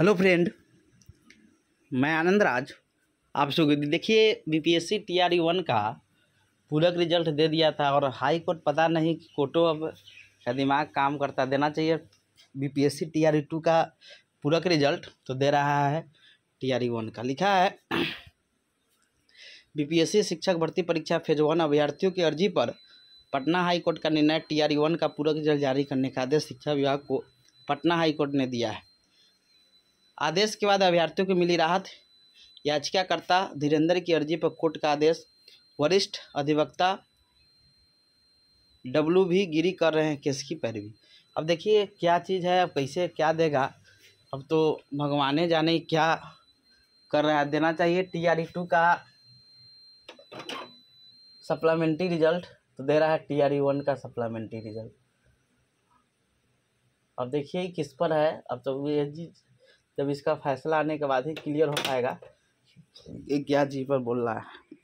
hello friend मैं आनंद राज आप सो देखिए बीपीएससी टीआरई वन का पूरक रिजल्ट दे दिया था और हाई कोर्ट पता नहीं कि कोटो अब का दिमाग काम करता देना चाहिए बीपीएससी टीआरई टू का पूरक रिजल्ट तो दे रहा है टीआरई वन e का लिखा है बीपीएससी शिक्षक भर्ती परीक्षा फेज वन अभ्यर्थियों की अर्जी पर पटना हाईकोर्ट का निर्णय टी वन e का पूरक रिजल्ट जारी करने का आदेश शिक्षा विभाग को पटना हाईकोर्ट ने दिया है आदेश के बाद अभ्यर्थियों को मिली राहत याचिकाकर्ता धीरेन्द्र की अर्जी पर कोर्ट का आदेश वरिष्ठ अधिवक्ता डब्लू भी गिरी कर रहे हैं केस की पैरवी अब देखिए क्या चीज़ है अब कैसे क्या देगा अब तो भगवाने जाने क्या कर रहे हैं देना चाहिए टी आर ई टू का सप्लीमेंट्री रिजल्ट तो दे रहा है टी आर ई वन का सप्लीमेंट्री रिजल्ट अब देखिए किस पर है अब तो ये चीज़ जब इसका फैसला आने के बाद ही क्लियर हो पाएगा कि क्या पर बोल रहा है